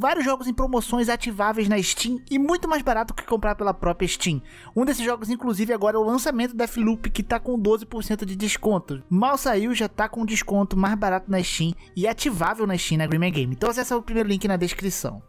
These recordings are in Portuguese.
vários jogos em promoções ativáveis na Steam e muito mais barato que comprar pela própria Steam. Um desses jogos, inclusive, agora é o lançamento da Deathloop, que tá com 12% de desconto. Mal saiu, já tá com desconto mais barato na Steam e ativável na Steam na né, Green Game. Então acessa o primeiro link na descrição.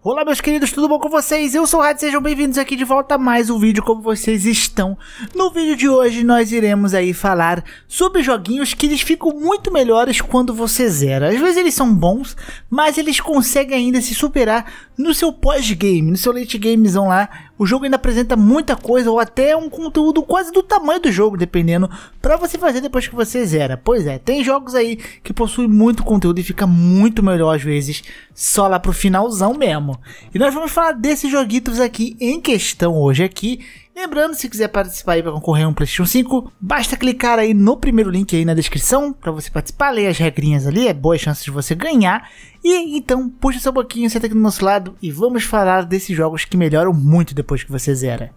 Olá meus queridos, tudo bom com vocês? Eu sou o Rádio, sejam bem-vindos aqui de volta a mais um vídeo como vocês estão. No vídeo de hoje nós iremos aí falar sobre joguinhos que eles ficam muito melhores quando você zera. Às vezes eles são bons, mas eles conseguem ainda se superar no seu pós-game, no seu late gamezão lá. O jogo ainda apresenta muita coisa ou até um conteúdo quase do tamanho do jogo, dependendo, para você fazer depois que você zera. Pois é, tem jogos aí que possuem muito conteúdo e fica muito melhor às vezes só lá pro finalzão mesmo e nós vamos falar desses joguitos aqui em questão hoje aqui. Lembrando, se quiser participar aí para concorrer a um PlayStation 5, basta clicar aí no primeiro link aí na descrição para você participar, ler as regrinhas ali, é boas chances de você ganhar. E então, puxa seu boquinho, senta aqui do nosso lado e vamos falar desses jogos que melhoram muito depois que você zera.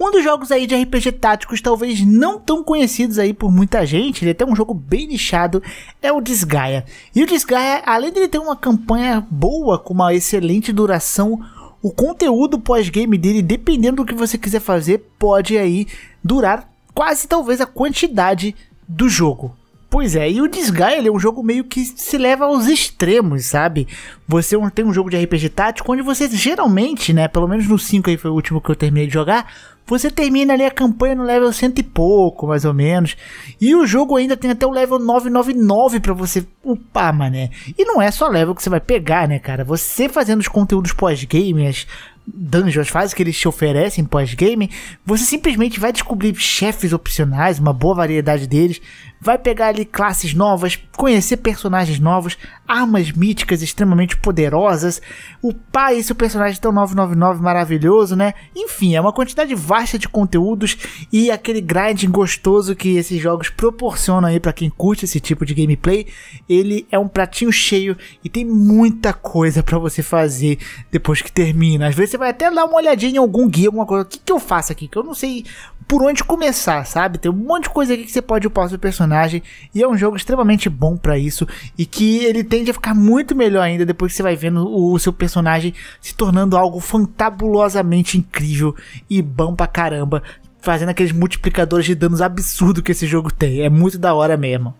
Um dos jogos aí de RPG táticos talvez não tão conhecidos aí por muita gente, ele é até um jogo bem nichado, é o Desgaia. E o Desgaia, além de ele ter uma campanha boa, com uma excelente duração, o conteúdo pós-game dele, dependendo do que você quiser fazer, pode aí durar quase talvez a quantidade do jogo. Pois é, e o Disgaea é um jogo meio que se leva aos extremos, sabe? Você tem um jogo de RPG tático onde você geralmente, né, pelo menos no 5 aí foi o último que eu terminei de jogar, você termina ali a campanha no level cento e pouco, mais ou menos. E o jogo ainda tem até o level 999 para você upar, mané. E não é só level que você vai pegar, né, cara? Você fazendo os conteúdos pós gamers dungeons, fases que eles te oferecem pós-game, você simplesmente vai descobrir chefes opcionais, uma boa variedade deles, vai pegar ali classes novas, conhecer personagens novos, armas míticas extremamente poderosas, upar esse personagem tão 999 maravilhoso, né? Enfim, é uma quantidade vasta de conteúdos e aquele grinding gostoso que esses jogos proporcionam aí para quem curte esse tipo de gameplay. Ele é um pratinho cheio e tem muita coisa para você fazer depois que termina. Às vezes você vai até dar uma olhadinha em algum guia, alguma coisa. O que, que eu faço aqui? Que eu não sei por onde começar, sabe? Tem um monte de coisa aqui que você pode upar seu personagem. E é um jogo extremamente bom para isso. E que ele tende a ficar muito melhor ainda depois que você vai vendo o seu personagem se tornando algo fantabulosamente incrível e bom pra caramba. Fazendo aqueles multiplicadores de danos absurdo que esse jogo tem. É muito da hora mesmo.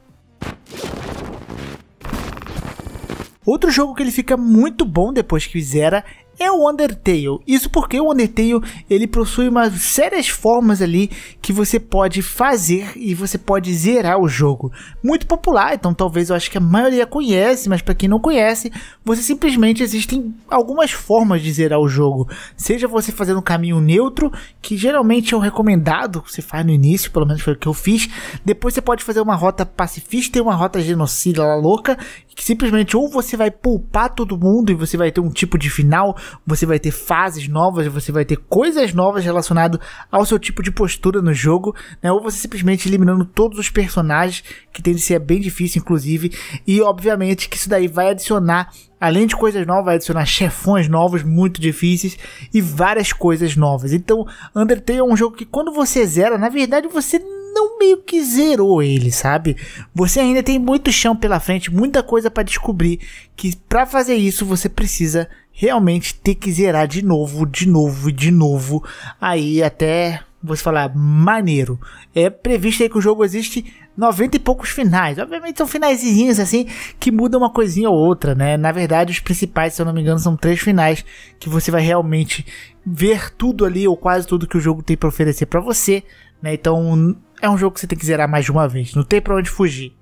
Outro jogo que ele fica muito bom depois que zera é o Undertale. Isso porque o Undertale ele possui umas sérias formas ali que você pode fazer e você pode zerar o jogo. Muito popular, então talvez eu acho que a maioria conhece, mas para quem não conhece, você simplesmente existem algumas formas de zerar o jogo. Seja você fazendo um caminho neutro, que geralmente é o recomendado, você faz no início, pelo menos foi o que eu fiz. Depois você pode fazer uma rota pacifista e uma rota genocida lá louca, que simplesmente ou você vai poupar todo mundo e você vai ter um tipo de final, você vai ter fases novas, você vai ter coisas novas relacionadas ao seu tipo de postura no jogo, né? Ou você simplesmente eliminando todos os personagens, que tem de ser bem difícil, inclusive, e obviamente que isso daí vai adicionar além de coisas novas, vai adicionar chefões novos muito difíceis e várias coisas novas. Então, Undertale é um jogo que quando você zera, na verdade você não meio que zerou ele, sabe? Você ainda tem muito chão pela frente, muita coisa para descobrir, que para fazer isso você precisa realmente ter que zerar de novo, de novo, e de novo, aí até você falar maneiro. É previsto aí que o jogo existe 90 e poucos finais. Obviamente são finaiszinhos assim que mudam uma coisinha ou outra, né? Na verdade, os principais, se eu não me engano, são três finais que você vai realmente ver tudo ali ou quase tudo que o jogo tem para oferecer para você, né? Então, é um jogo que você tem que zerar mais de uma vez, não tem pra onde fugir.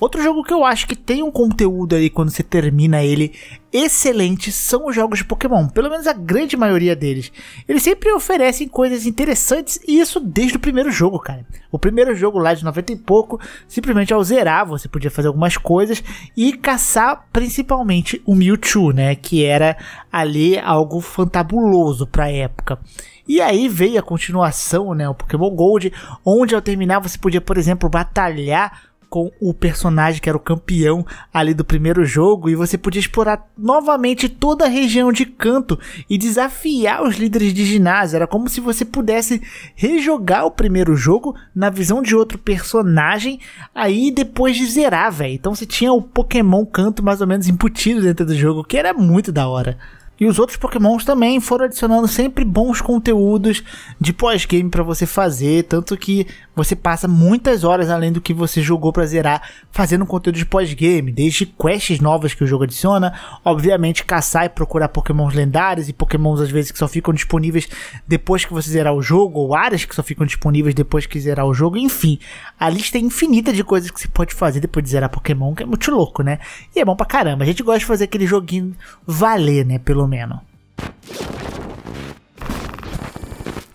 Outro jogo que eu acho que tem um conteúdo ali quando você termina ele excelente são os jogos de Pokémon, pelo menos a grande maioria deles. Eles sempre oferecem coisas interessantes e isso desde o primeiro jogo, cara. O primeiro jogo lá de 90 e pouco, simplesmente ao zerar você podia fazer algumas coisas e caçar principalmente o Mewtwo, né, que era ali algo fantabuloso para época. E aí veio a continuação, né? O Pokémon Gold, onde ao terminar você podia, por exemplo, batalhar com o personagem que era o campeão ali do primeiro jogo e você podia explorar novamente toda a região de canto e desafiar os líderes de ginásio. Era como se você pudesse rejogar o primeiro jogo na visão de outro personagem aí depois de zerar, velho. Então você tinha o Pokémon canto mais ou menos embutido dentro do jogo, que era muito da hora. E os outros Pokémons também foram adicionando sempre bons conteúdos de pós-game para você fazer, tanto que você passa muitas horas além do que você jogou para zerar fazendo conteúdo de pós-game, desde quests novas que o jogo adiciona, obviamente caçar e procurar Pokémons lendários e Pokémons às vezes que só ficam disponíveis depois que você zerar o jogo, ou áreas que só ficam disponíveis depois que zerar o jogo, enfim, a lista é infinita de coisas que você pode fazer depois de zerar Pokémon, que é muito louco, né? E é bom pra caramba, a gente gosta de fazer aquele joguinho valer, né? Pelo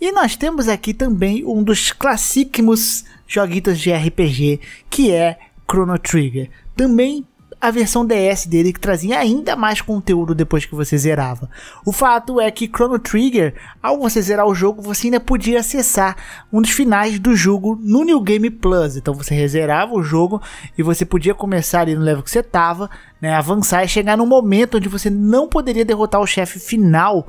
e nós temos aqui também um dos classíquimos joguitos de RPG, que é Chrono Trigger. Também a versão DS dele que trazia ainda mais conteúdo depois que você zerava. O fato é que Chrono Trigger, ao você zerar o jogo, você ainda podia acessar um dos finais do jogo no New Game Plus. Então você reservava o jogo e você podia começar ali no level que você estava, né, avançar e chegar num momento onde você não poderia derrotar o chefe final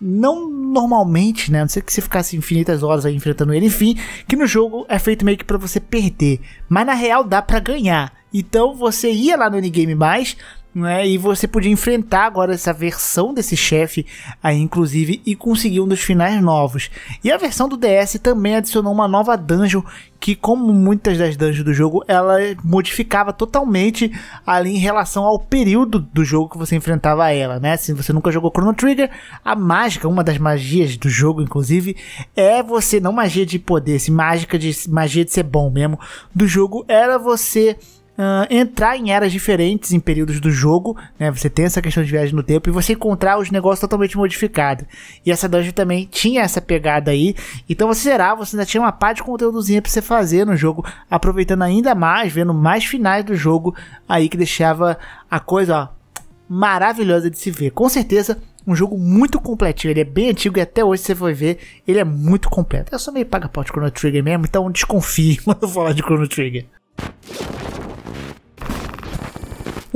não normalmente, né? A não ser que você ficasse infinitas horas aí enfrentando ele, enfim, que no jogo é feito meio que pra você perder. Mas na real dá para ganhar. Então você ia lá no game Mais, né? E você podia enfrentar agora essa versão desse chefe aí, inclusive, e conseguir um dos finais novos. E a versão do DS também adicionou uma nova dungeon que, como muitas das dungeons do jogo, ela modificava totalmente ali em relação ao período do jogo que você enfrentava ela, né? Se você nunca jogou Chrono Trigger, a mágica, uma das magias do jogo, inclusive, é você, não magia de poder, se mágica de magia de ser bom mesmo, do jogo era você uh, entrar em eras diferentes, em períodos do jogo, né? Você tem essa questão de viagem no tempo e você encontrar os negócios totalmente modificados. E essa dungeon também tinha essa pegada aí. Então você zerava, você ainda tinha uma parte de conteúdozinha pra você fazer no jogo, aproveitando ainda mais, vendo mais finais do jogo aí que deixava a coisa, ó, maravilhosa de se ver. Com certeza, um jogo muito completinho. Ele é bem antigo e até hoje você vai ver, ele é muito completo. Eu sou meio paga-pau de Chrono Trigger mesmo, então desconfie quando eu falar de Chrono Trigger.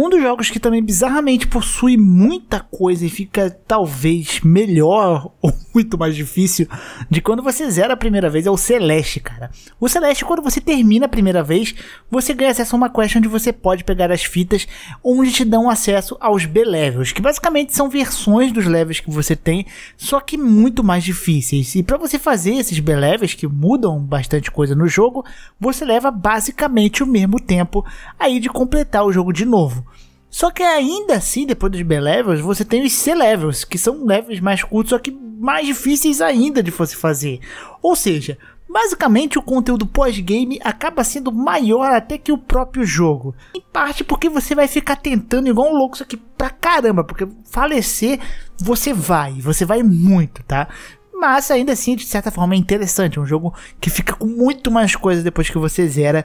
Um dos jogos que também bizarramente possui muita coisa e fica talvez melhor ou muito mais difícil de quando você zera a primeira vez, é o Celeste, cara. O Celeste, quando você termina a primeira vez, você ganha acesso a uma quest onde você pode pegar as fitas, onde te dão acesso aos B-Levels, que basicamente são versões dos levels que você tem, só que muito mais difíceis. E para você fazer esses B-Levels, que mudam bastante coisa no jogo, você leva basicamente o mesmo tempo aí de completar o jogo de novo. Só que ainda assim, depois dos B-Levels, você tem os C-Levels, que são levels mais curtos, só que mais difíceis ainda de você fazer. Ou seja, basicamente o conteúdo pós-game acaba sendo maior até que o próprio jogo. Em parte porque você vai ficar tentando igual um louco, isso aqui pra caramba, porque falecer você vai, você vai muito, tá? Mas ainda assim, de certa forma, é interessante. É um jogo que fica com muito mais coisa depois que você zera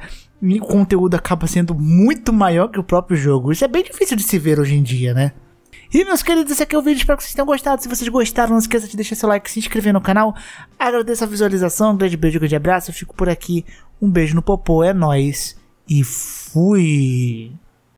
o conteúdo acaba sendo muito maior que o próprio jogo. Isso é bem difícil de se ver hoje em dia, né? E meus queridos, esse aqui é o vídeo, espero que vocês tenham gostado. Se vocês gostaram, não esqueça de deixar seu like, se inscrever no canal. Agradeço a visualização, um grande beijo, um grande abraço. Eu fico por aqui. Um beijo no popô, é nóis. E fui!